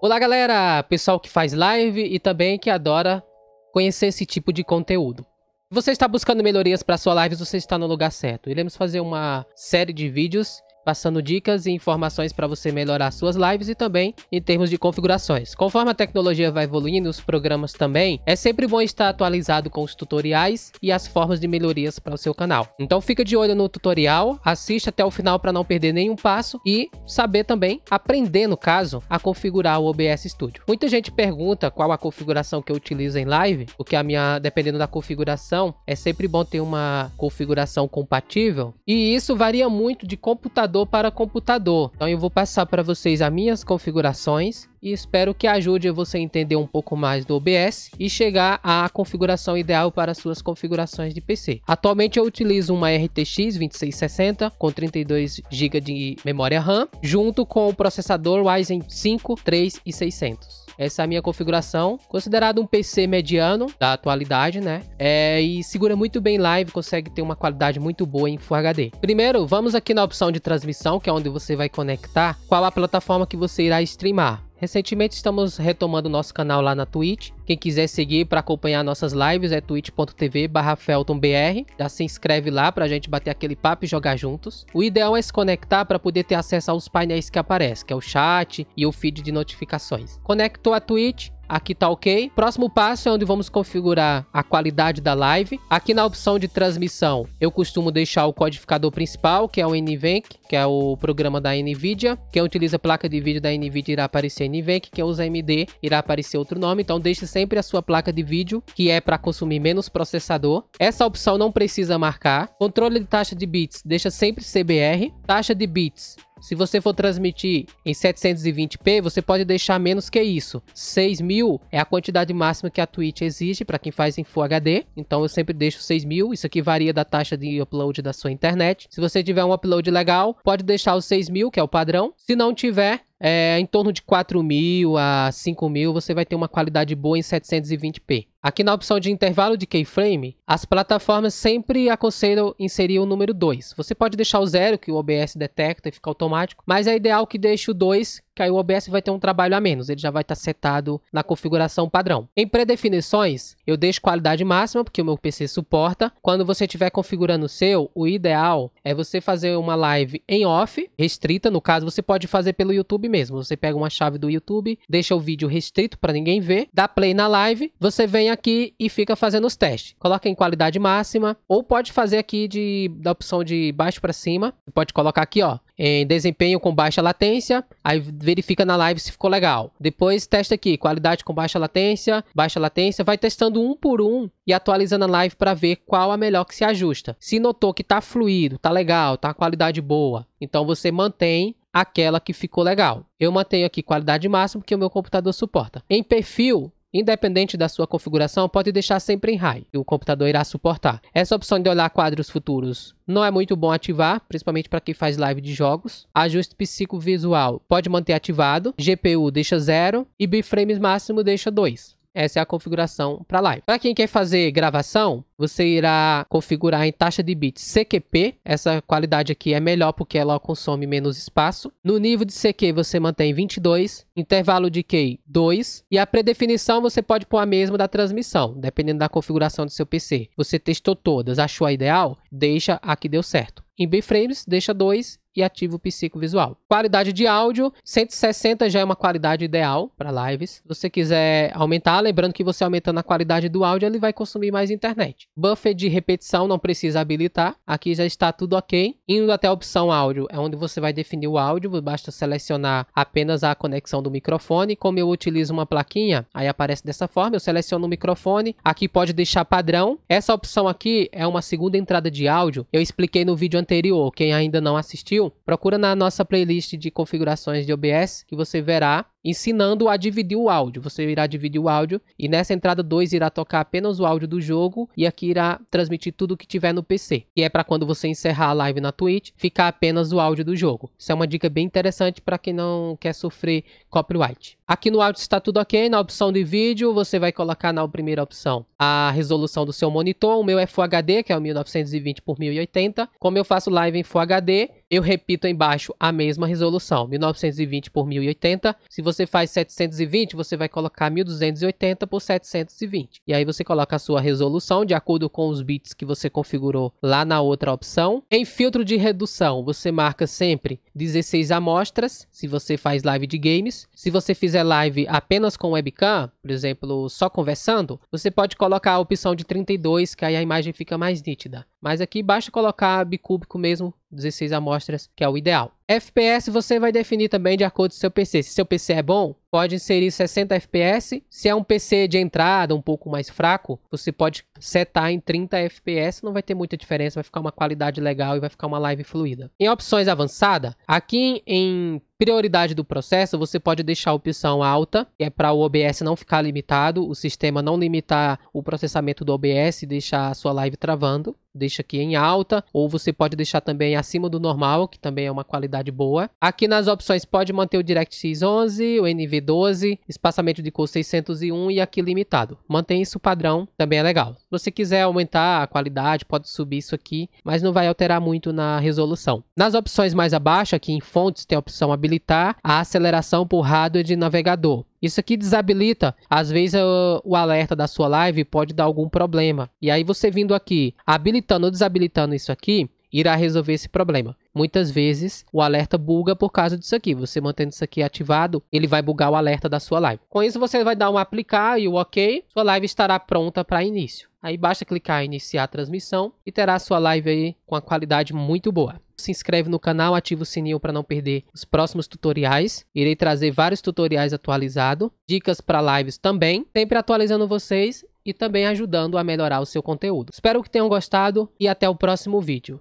Olá, galera! Pessoal que faz live e também que adora conhecer esse tipo de conteúdo. Se você está buscando melhorias para sua live, você está no lugar certo. Iremos fazer uma série de vídeos passando dicas e informações para você melhorar suas lives e também em termos de configurações. Conforme a tecnologia vai evoluindo, os programas também, é sempre bom estar atualizado com os tutoriais e as formas de melhorias para o seu canal. Então fica de olho no tutorial, assista até o final para não perder nenhum passo e saber também, aprender no caso, a configurar o OBS Studio. Muita gente pergunta qual a configuração que eu utilizo em live, porque a minha, dependendo da configuração, é sempre bom ter uma configuração compatível e isso varia muito de computador computador para computador. Então eu vou passar para vocês as minhas configurações e espero que ajude você a entender um pouco mais do OBS e chegar à configuração ideal para suas configurações de PC. Atualmente eu utilizo uma RTX 2660 com 32 GB de memória RAM, junto com o processador Ryzen 5 3 e 600. Essa é a minha configuração, considerado um PC mediano da atualidade, né? É, e segura muito bem live, consegue ter uma qualidade muito boa em Full HD. Primeiro, vamos aqui na opção de transmissão, que é onde você vai conectar qual a plataforma que você irá streamar. Recentemente estamos retomando nosso canal lá na Twitch. Quem quiser seguir para acompanhar nossas lives é twitch.tv feltonbr. Já se inscreve lá para a gente bater aquele papo e jogar juntos. O ideal é se conectar para poder ter acesso aos painéis que aparecem, que é o chat e o feed de notificações. Conectou a Twitch, Aqui tá ok. Próximo passo é onde vamos configurar a qualidade da live. Aqui na opção de transmissão, eu costumo deixar o codificador principal, que é o NVENC, que é o programa da NVIDIA. Quem utiliza placa de vídeo da NVIDIA irá aparecer NVENC, quem usa AMD irá aparecer outro nome. Então deixe sempre a sua placa de vídeo, que é para consumir menos processador. Essa opção não precisa marcar. Controle de taxa de bits, deixa sempre CBR. Taxa de bits, se você for transmitir em 720p, você pode deixar menos que isso. 6000 é a quantidade máxima que a Twitch exige para quem faz em Full HD. Então eu sempre deixo 6000. Isso aqui varia da taxa de upload da sua internet. Se você tiver um upload legal, pode deixar os 6000, que é o padrão. Se não tiver, é, em torno de 4.000 a 5.000, você vai ter uma qualidade boa em 720p. Aqui na opção de intervalo de keyframe, as plataformas sempre aconselham inserir o número 2. Você pode deixar o 0, que o OBS detecta e fica automático, mas é ideal que deixe o 2, que aí o OBS vai ter um trabalho a menos, ele já vai estar tá setado na configuração padrão. Em pré-definições, eu deixo qualidade máxima, porque o meu PC suporta. Quando você estiver configurando o seu, o ideal é você fazer uma live em off, restrita, no caso você pode fazer pelo YouTube mesmo. Você pega uma chave do YouTube, deixa o vídeo restrito para ninguém ver, dá play na live, você vem aqui e fica fazendo os testes. Coloca em qualidade máxima, ou pode fazer aqui de, da opção de baixo para cima, pode colocar aqui ó, em desempenho com baixa latência, aí verifica na live se ficou legal. Depois testa aqui, qualidade com baixa latência, baixa latência, vai testando um por um e atualizando a live para ver qual a melhor que se ajusta. Se notou que tá fluido, tá legal, tá qualidade boa, então você mantém aquela que ficou legal. Eu mantenho aqui qualidade máxima que o meu computador suporta. Em perfil, Independente da sua configuração, pode deixar sempre em RAI, que o computador irá suportar. Essa opção de olhar quadros futuros não é muito bom ativar, principalmente para quem faz live de jogos. Ajuste psicovisual pode manter ativado, GPU deixa 0 e biframes máximo deixa 2. Essa é a configuração para live. Para quem quer fazer gravação, você irá configurar em taxa de bits CQP. Essa qualidade aqui é melhor porque ela consome menos espaço. No nível de CQ você mantém 22, intervalo de key 2 e a predefinição você pode pôr a mesma da transmissão, dependendo da configuração do seu PC. Você testou todas, achou a ideal? Deixa a que deu certo. Em B-frames, deixa 2 e ativo o psicovisual. Qualidade de áudio, 160 já é uma qualidade ideal para lives. Se você quiser aumentar, lembrando que você aumentando a qualidade do áudio, ele vai consumir mais internet. Buffer de repetição não precisa habilitar. Aqui já está tudo ok. Indo até a opção áudio, é onde você vai definir o áudio. Basta selecionar apenas a conexão do microfone. Como eu utilizo uma plaquinha, aí aparece dessa forma. Eu seleciono o microfone. Aqui pode deixar padrão. Essa opção aqui é uma segunda entrada de áudio. Eu expliquei no vídeo anterior. Quem ainda não assistiu, então, procura na nossa playlist de configurações de OBS que você verá ensinando a dividir o áudio. Você irá dividir o áudio e nessa entrada 2 irá tocar apenas o áudio do jogo e aqui irá transmitir tudo que tiver no PC, E é para quando você encerrar a live na Twitch, ficar apenas o áudio do jogo. Isso é uma dica bem interessante para quem não quer sofrer copyright. Aqui no áudio está tudo ok, na opção de vídeo você vai colocar na primeira opção a resolução do seu monitor, o meu é Full HD, que é o 1920 por 1080. Como eu faço live em Full HD, eu repito embaixo a mesma resolução, 1920 por 1080. Se você faz 720, você vai colocar 1280 por 720. E aí você coloca a sua resolução de acordo com os bits que você configurou lá na outra opção. Em filtro de redução, você marca sempre 16 amostras, se você faz live de games. Se você fizer live apenas com webcam, por exemplo, só conversando, você pode colocar a opção de 32, que aí a imagem fica mais nítida. Mas aqui basta colocar bicúbico mesmo, 16 amostras, que é o ideal. FPS você vai definir também de acordo com seu PC. Se seu PC é bom, pode inserir 60 FPS. Se é um PC de entrada um pouco mais fraco, você pode setar em 30 FPS, não vai ter muita diferença, vai ficar uma qualidade legal e vai ficar uma live fluida. Em opções avançada, aqui em Prioridade do processo, você pode deixar a opção alta, que é para o OBS não ficar limitado, o sistema não limitar o processamento do OBS e deixar a sua live travando. Deixa aqui em alta, ou você pode deixar também acima do normal, que também é uma qualidade boa. Aqui nas opções pode manter o DirectX 11, o NV12, espaçamento de cor 601 e aqui limitado. Mantém isso padrão, também é legal. Se você quiser aumentar a qualidade, pode subir isso aqui, mas não vai alterar muito na resolução. Nas opções mais abaixo, aqui em fontes, tem a opção habilidade desabilitar a aceleração por rádio de navegador. Isso aqui desabilita, às vezes o, alerta da sua live pode dar algum problema. E aí você vindo aqui, habilitando ou desabilitando isso aqui, irá resolver esse problema. Muitas vezes o alerta buga por causa disso aqui. Você mantendo isso aqui ativado, ele vai bugar o alerta da sua live. Com isso você vai dar um aplicar e o OK, sua live estará pronta para início. Aí basta clicar em iniciar a transmissão e terá sua live aí com a qualidade muito boa se inscreve no canal, ativa o sininho para não perder os próximos tutoriais. Irei trazer vários tutoriais atualizados, dicas para lives também, sempre atualizando vocês e também ajudando a melhorar o seu conteúdo. Espero que tenham gostado e até o próximo vídeo.